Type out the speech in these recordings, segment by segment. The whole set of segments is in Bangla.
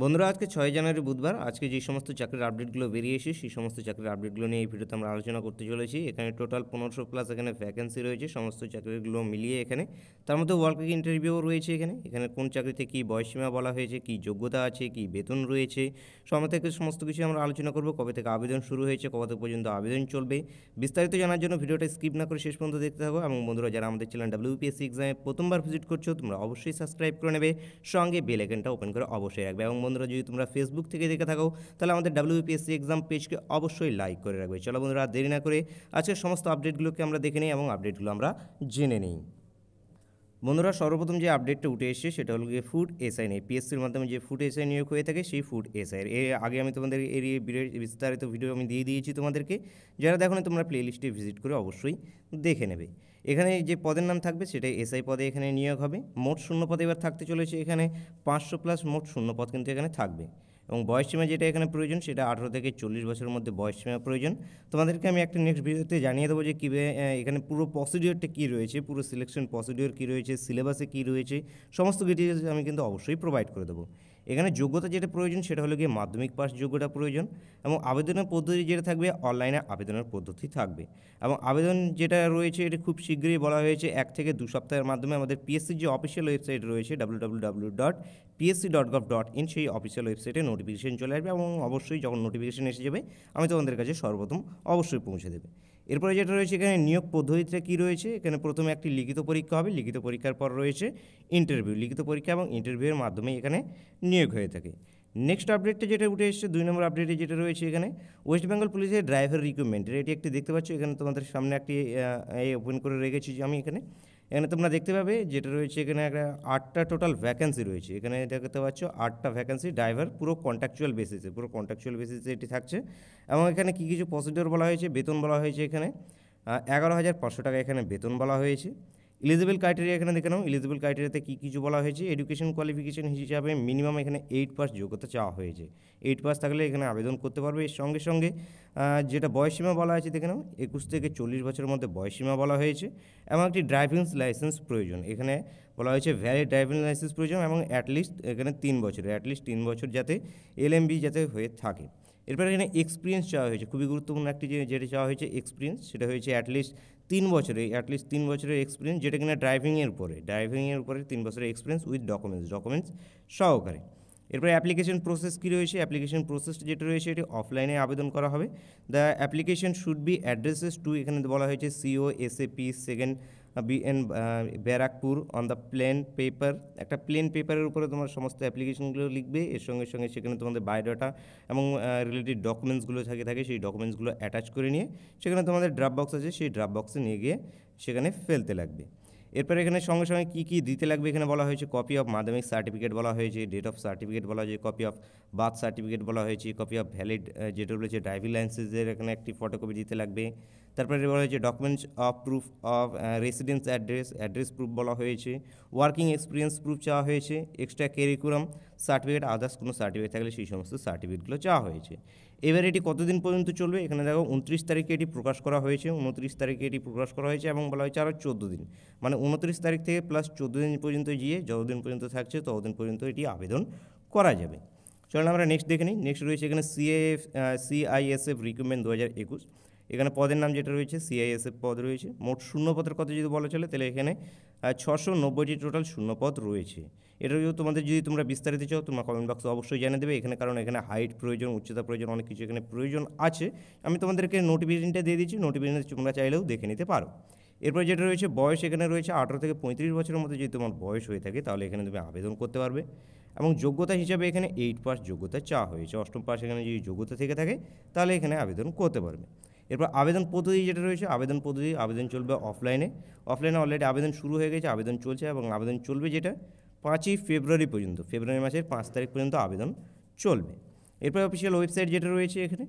বন্ধুরা আজকে ছয় জানুয়ারি বুধবার আজকে যে সমস্ত চাকরির আপডেটগুলো বেরিয়ে এসে সেই সমস্ত চাকরির আপডেটগুলো নিয়ে এই ভিডিওতে আমরা আলোচনা করতে চলেছি এখানে টোটাল পনেরোশো প্লাস এখানে ভ্যাকেন্সি রয়েছে সমস্ত চাকরিগুলো মিলিয়ে এখানে তার মধ্যে ওয়ার্কিং ইন্টারভিউও রয়েছে এখানে এখানে কোন চাকরিতে কী বয়সসীমা বলা হয়েছে কী যোগ্যতা আছে কী বেতন রয়েছে সময় থেকে সমস্ত কিছু আমরা আলোচনা করব কবে থেকে আবেদন শুরু হয়েছে কবে থেকে পর্যন্ত আবেদন চলবে বিস্তারিত জানার জন্য ভিডিওটা স্কিপ না করে শেষ পর্যন্ত দেখতে থাকো এবং বন্ধুরা যারা আমাদের চ্যানেল ডাব্লিউপিএসসি এক্সামে প্রথমবার ভিজিট করছো তোমরা অবশ্যই সাবস্ক্রাইব করে নেবে সঙ্গে বেল আইকনটা ওপেন করে অবশ্যই রাখবে এবং বন্ধুরা যদি তোমরা ফেসবুক থেকে দেখে থাকো তাহলে আমাদের ডাব্লিউপিএসসি এক্সাম পেজকে অবশ্যই লাইক করে রাখবে চলো বন্ধুরা দেরি না করে আজকের সমস্ত আপডেটগুলোকে আমরা দেখে নিই এবং আপডেটগুলো আমরা জেনে নিই বন্ধুরা সর্বপ্রথম যে আপডেটটা উঠে এসেছে সেটা হলো গিয়ে ফুড এসআই নিয়ে পিএসসির মাধ্যমে যে ফুড এসআই নিয়োগ হয়ে থাকে সেই ফুড এসআই এর আগে আমি তোমাদের এর বিস্তারিত ভিডিও আমি দিয়ে দিয়েছি তোমাদেরকে যারা দেখো তোমরা লিস্টে ভিজিট করে অবশ্যই দেখে নেবে এখানে যে পদের নাম থাকবে সেটাই এসআই পদে এখানে নিয়োগ হবে মোট শূন্য পদ এবার থাকতে চলেছে এখানে পাঁচশো প্লাস মোট শূন্য পদ কিন্তু এখানে থাকবে এবং বয়সসীমা যেটা এখানে প্রয়োজন সেটা আঠেরো থেকে চল্লিশ বছরের মধ্যে বয়সসীমা প্রয়োজন তোমাদেরকে আমি একটা নেক্সট ভিডিওতে জানিয়ে দেবো যে কীভাবে এখানে পুরো প্রসিডিওরটা কী রয়েছে পুরো সিলেকশন প্রসিডিওর কী রয়েছে সিলেবাসে কী রয়েছে সমস্ত ডিটেলস আমি কিন্তু অবশ্যই প্রোভাইড করে দেবো এখানে যোগ্যতা যেটা প্রয়োজন সেটা হলো গিয়ে মাধ্যমিক পাস যোগ্যতা প্রয়োজন এবং আবেদনের পদ্ধতি যেটা থাকবে অনলাইনে আবেদনের পদ্ধতি থাকবে এবং আবেদন যেটা রয়েছে এটা খুব শীঘ্রই বলা হয়েছে এক থেকে দু সপ্তাহের মাধ্যমে আমাদের পিএসসির যে অফিসিয়াল ওয়েবসাইট রয়েছে W dot PSC dot dot in সেই অফিসিয়াল ওয়েবসাইটে নোটিফিকেশন চলে আসবে এবং অবশ্যই যখন নোটিফিকেশন এসে যাবে আমি তোমাদের কাছে সর্বপ্রথম অবশ্যই পৌঁছে দেবে এরপরে যেটা রয়েছে এখানে নিয়োগ পদ্ধতিতে কী রয়েছে এখানে প্রথমে একটি লিখিত পরীক্ষা হবে লিখিত পরীক্ষার পর রয়েছে ইন্টারভিউ লিখিত পরীক্ষা এবং ইন্টারভিউয়ের মাধ্যমে এখানে নিয়োগ হয়ে থাকে নেক্সট আপডেটটা যেটা উঠে এসেছে দুই নম্বর আপডেটে যেটা রয়েছে এখানে ওয়েস্ট বেঙ্গল পুলিশের ড্রাইভার রিক্রুটমেন্টের এটি একটি দেখতে পাচ্ছ এখানে তোমাদের সামনে একটি ওপেন করে রেখেছি আমি এখানে এখানে তোমরা দেখতে পাবে যেটা রয়েছে এখানে একটা আটটা টোটাল ভ্যাকেন্সি রয়েছে এখানে দেখতে পাচ্ছ আটটা ভ্যাকেন্সি ড্রাইভার পুরো কন্ট্রাকচুয়াল বেসিসে পুরো কন্ট্রাকচুয়াল বেসিসে এটি থাকছে এবং এখানে কী কিছু প্রসিডিওর বলা হয়েছে বেতন বলা হয়েছে এখানে এগারো হাজার পাঁচশো টাকা এখানে বেতন বলা হয়েছে ইলিজিবল ক্রাইটেরিয়া এখানে দেখে নাও ইলিজিবল ক্রাইটেরিয়াতে কী কিছু বলা হয়েছে এডুকেশন কোয়ালিফিকেশন হিসাবে মিনিমাম এখানে এইট পাস যোগ্যতা চাওয়া হয়েছে এইট পাস থাকলে এখানে আবেদন করতে পারবে এর সঙ্গে সঙ্গে যেটা বয়সীমা বলা হয়েছে দেখে নাও একুশ থেকে চল্লিশ বছরের মধ্যে বয়সীমা বলা হয়েছে এবং একটি ড্রাইভিং লাইসেন্স প্রয়োজন এখানে বলা হয়েছে ভ্যালিড ড্রাইভিং লাইসেন্স প্রয়োজন এবং অ্যাটলিস্ট এখানে তিন বছর অ্যাটলিস্ট তিন বছর যাতে এলএমবি যাতে হয়ে থাকে এরপরে এখানে এক্সপিরিয়েন্স চাওয়া হয়েছে খুবই গুরুত্বপূর্ণ একটি যেটা চাওয়া হয়েছে এক্সপিরিয়েন্স সেটা হয়েছে অ্যাটলিস্ট তিন বছরে অ্যাটলিস্ট তিন বছরের এক্সপিরিয়েন্স যেটা কিনা ড্রাইভিংয়ের উপরে ড্রাইভিংয়ের উপরে তিন বছরের এক্সপিরিয়েন্স উইথ ডকুমেন্টস ডকুমেন্টস সহকারে এরপরে অ্যাপ্লিকেশন প্রসেস কী রয়েছে অ্যাপ্লিকেশন প্রসেস যেটা রয়েছে এটি অফলাইনে আবেদন করা হবে the application should be addresses to এখানে বলা হয়েছে CO P second BN Barrackpore on the plain paper একটা প্লেন পেপারের উপরে তোমার সমস্ত অ্যাপ্লিকেশনগুলো লিখবে এর সঙ্গে সঙ্গে সেখানে তোমাদের বায়োডাটা এবং রিলেটেড ডকুমেন্টসগুলো থাকে থাকে সেই ডকুমেন্টসগুলো অ্যাটাচ করে নিয়ে সেখানে তোমাদের ড্রাপ বক্স আছে সেই ড্রাপ বক্সে নিয়ে গিয়ে সেখানে ফেলতে লাগবে এরপরে এখানে সঙ্গে সঙ্গে কী কী দিতে লাগবে এখানে বলা হয়েছে কপি অফ মাধ্যমিক সার্টিফিকেট বলা হয়েছে ডেট অফ সার্টিফিকেট বলা হয়েছে কপি অফ বার্থ সার্টিফিকেট বলা হয়েছে কপি অফ ভ্যালিড যেটা রয়েছে ড্রাইভিং লাইসেন্সের এখানে একটি ফটোকপি দিতে লাগবে তারপরে বলা হয়েছে documents of proof of residence address address proof বলা হয়েছে ওয়ার্কিং এক্সপিরিয়েন্স প্রুফ চাওয়া হয়েছে এক্সট্রা ক্যারিকুলাম সার্টিফিকেট আদার্স কোনো সার্টিফিকেট থাকলে সেই সমস্ত সার্টিফিকেটগুলো চাওয়া হয়েছে এবার এটি কতদিন পর্যন্ত চলবে এখানে দেখো উনত্রিশ তারিখে এটি প্রকাশ করা হয়েছে উনত্রিশ তারিখে এটি প্রকাশ করা হয়েছে এবং বলা হয়েছে আরও চোদ্দো দিন মানে উনত্রিশ তারিখ থেকে প্লাস চোদ্দো দিন পর্যন্ত গিয়ে যতদিন পর্যন্ত থাকছে ততদিন পর্যন্ত এটি আবেদন করা যাবে চলুন আমরা নেক্সট দেখে নিই নেক্সট রয়েছে এখানে সিএফ সিআইএসএফ রিক্রুটমেন্ট দু হাজার একুশ এখানে পদের নাম যেটা রয়েছে সিআইএসএফ পদ রয়েছে মোট শূন্যপদের কথা যদি বলা চলে তাহলে এখানে ছশো নব্বইটি টোটাল শূন্যপদ রয়েছে এটা যদি তোমাদের যদি তোমরা বিস্তারিত চাও তোমরা কমেন্ট বক্সে অবশ্যই জানিয়ে দেবে এখানে কারণ এখানে হাইট প্রয়োজন উচ্চতা প্রয়োজন অনেক কিছু এখানে প্রয়োজন আছে আমি তোমাদেরকে নোটিফিকেশনটা দিয়ে দিচ্ছি নোটিফিকেশন তোমরা চাইলেও দেখে নিতে পারো এরপর যেটা রয়েছে বয়স এখানে রয়েছে আঠারো থেকে পঁয়ত্রিশ বছরের মধ্যে যদি তোমার বয়স হয়ে থাকে তাহলে এখানে তুমি আবেদন করতে পারবে এবং যোগ্যতা হিসাবে এখানে এইট পাস যোগ্যতা চা হয়েছে অষ্টম পাস এখানে যদি যোগ্যতা থেকে থাকে তাহলে এখানে আবেদন করতে পারবে এরপর আবেদন পদ্ধতি যেটা রয়েছে আবেদন পদ্ধতি আবেদন চলবে অফলাইনে অফলাইনে অলরেডি আবেদন শুরু হয়ে গেছে আবেদন চলছে এবং আবেদন চলবে যেটা পাঁচই ফেব্রুয়ারি পর্যন্ত ফেব্রুয়ারি মাসের পাঁচ তারিখ পর্যন্ত আবেদন চলবে এরপর অফিসিয়াল ওয়েবসাইট যেটা রয়েছে এখানে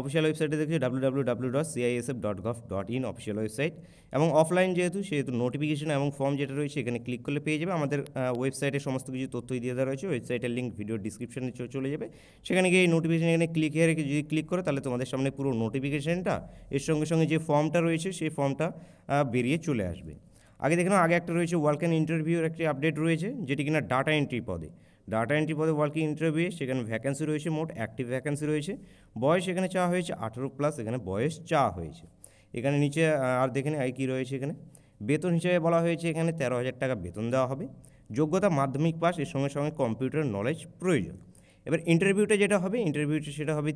অফিসিয়াল ওয়েবসাইটে দেখছি W W W dot CISF dot gov dot in official website এবং অফলাইন যেহেতু সেহেতু নোটিফিকেশন এবং ফর্ম যেটা রয়েছে এখানে ক্লিক করলে পেয়ে যাবে আমাদের ওয়েবসাইটে সমস্ত কিছু তথ্যই দিয়ে দেওয়া রয়েছে ওয়েবসাইটের লিঙ্ক ভিডিও ডিসক্রিপশনে চলে যাবে সেখানে গিয়ে এই নোটিফিকেশন এখানে ক্লিক হেয়ারে যদি ক্লিক করে তাহলে তোমাদের সামনে পুরো নোটিফিকেশনটা এর সঙ্গে সঙ্গে যে ফর্মটা রয়েছে সেই ফর্মটা বেরিয়ে চলে আসবে আগে দেখুন আগে একটা রয়েছে ওয়ার্ক অ্যান্ড ইন্টারভিউর একটি আপডেট রয়েছে যেটি কিনা ডাটা এন্ট্রি পদে ডাটা এন্ট্রি পদে ওয়ার্কিং ইন্টারভিউ সেখানে ভ্যাকেন্সি রয়েছে মোট অ্যাক্টিভ ভ্যাকেন্সি রয়েছে বয়স এখানে চা হয়েছে আঠেরো প্লাস এখানে বয়স চা হয়েছে এখানে নিচে আর দেখে নেই কী রয়েছে এখানে বেতন হিসেবে বলা হয়েছে এখানে তেরো হাজার টাকা বেতন দেওয়া হবে যোগ্যতা মাধ্যমিক পাস এর সঙ্গে সঙ্গে কম্পিউটার নলেজ প্রয়োজন এবার ইন্টারভিউটা যেটা হবে ইন্টারভিউটা সেটা হবে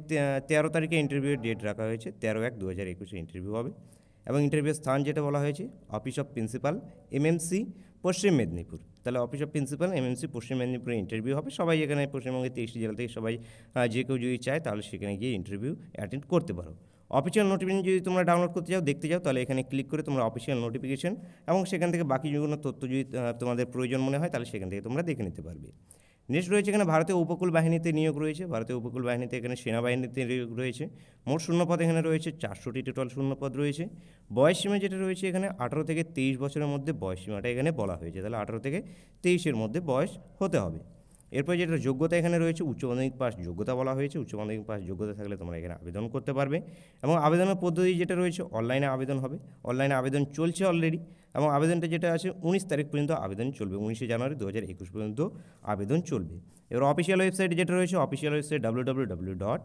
তেরো তারিখে ইন্টারভিউর ডেট রাখা হয়েছে তেরো এক দু হাজার একুশে ইন্টারভিউ হবে এবং ইন্টারভিউ স্থান যেটা বলা হয়েছে অফিস অফ প্রিন্সিপাল এমএমসি পশ্চিম মেদিনীপুর তাহলে অফিস অফ প্রিন্সিপাল এমএমসি পশ্চিম মেদিনীপুরে ইন্টারভিউ হবে সবাই এখানে পশ্চিমবঙ্গের তেইশটি জেলা থেকে সবাই যে কেউ যদি চায় তাহলে সেখানে গিয়ে ইন্টারভিউ অ্যাটেন্ড করতে পারো অফিসিয়াল নোটিফিকেশন যদি তোমরা ডাউনলোড করতে চাও দেখতে চাও তাহলে এখানে ক্লিক করে তোমরা অফিসিয়াল নোটিফিকেশন এবং সেখান থেকে বাকি যে কোনো তথ্য যদি তোমাদের প্রয়োজন মনে হয় তাহলে সেখান থেকে তোমরা দেখে নিতে পারবে নেক্সট রয়েছে এখানে ভারতীয় উপকূল বাহিনীতে নিয়োগ রয়েছে ভারতীয় উপকূল বাহিনীতে এখানে সেনাবাহিনীতে নিয়োগ রয়েছে মোট শূন্যপদ এখানে রয়েছে চারশোটি টোটাল শূন্যপদ রয়েছে বয়সসীমা যেটা রয়েছে এখানে আঠারো থেকে তেইশ বছরের মধ্যে বয়সসীমাটা এখানে বলা হয়েছে তাহলে আঠারো থেকে তেইশের মধ্যে বয়স হতে হবে এরপর যেটা যোগ্যতা এখানে রয়েছে উচ্চ মাধ্যমিক পাস যোগ্যতা বলা হয়েছে উচ্চ মাধ্যমিক পাস যোগ্যতা থাকলে তোমরা এখানে আবেদন করতে পারবে এবং আবেদনের পদ্ধতি যেটা রয়েছে অনলাইনে আবেদন হবে অনলাইনে আবেদন চলছে অলরেডি এবং আবেদনটা যেটা আছে উনিশ তারিখ পর্যন্ত আবেদন চলবে উনিশে জানুয়ারি দু হাজার একুশ পর্যন্ত আবেদন চলবে এবার অফিসিয়াল ওয়েবসাইট যেটা রয়েছে official website W W W dot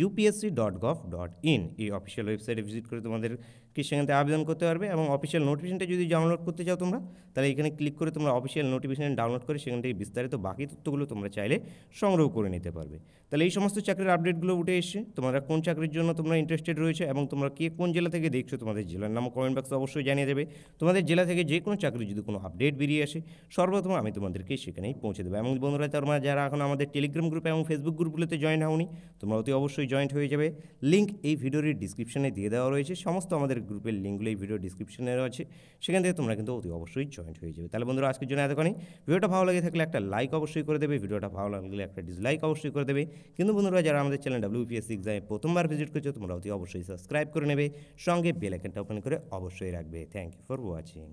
UPSC dot gov dot in এই অফিসিয়াল ওয়েবসাইটে ভিজিট করে তোমাদেরকে সেখানে আবেদন করতে পারবে এবং অফিসিয়াল নোটিফিকেশনটা যদি ডাউনলোড করতে চাও তোমরা তাহলে এখানে ক্লিক করে তোমরা অফিসিয়াল নোটিফিকেশন ডাউনলোড করে সেখান থেকে বিস্তারিত বাকি তথ্যগুলো তোমরা চাইলে সংগ্রহ করে নিতে পারবে তাহলে এই সমস্ত চাকরির আপডেটগুলো উঠে এসেছে তোমরা কোন চাকরির জন্য তোমরা ইন্টারেস্টেড রয়েছে এবং তোমরা কে কোন জেলা থেকে দেখছো তোমাদের জেলার নাম কমেন্ট বক্সে অবশ্যই জানিয়ে দেবে তোমাদের জেলা থেকে যে কোনো চাকরি যদি কোনো আপডেট বেরিয়ে আসে সর্বপ্রথম আমি তোমাদেরকে সেখানেই পৌঁছে দেবো এবং বন্ধুরা তোমরা যারা এখন আমাদের টেলিগ্রাম গ্রুপ এবং ফেসবুক গ্রুপগুলোতে জয়েন হওনি তোমরা অতি অবশ্যই অবশ্যই জয়েন্ট হয়ে যাবে লিঙ্ক এই ভিডিওর ডিসক্রিপশানে দিয়ে দেওয়া রয়েছে সমস্ত আমাদের গ্রুপের লিঙ্কগুলো এই ভিডিও ডিসক্রিপশনে রয়েছে সেখান থেকে তোমরা কিন্তু অতি অবশ্যই জয়েন্ট হয়ে যাবে তাহলে বন্ধুরা আজকের জন্য এতক্ষণ ভিডিওটা ভালো লাগে থাকলে একটা লাইক অবশ্যই করে দেবে ভিডিওটা ভালো লাগলে একটা ডিসলাইক অবশ্যই করে দেবে কিন্তু বন্ধুরা যারা আমাদের চ্যানেল ডাব্লিউপিএসসি এক্সামে প্রথমবার ভিজিট করছো তোমরা অতি অবশ্যই সাবস্ক্রাইব করে নেবে সঙ্গে বেল আইকনটা ওপেন করে অবশ্যই রাখবে থ্যাংক ইউ ফর ওয়াচিং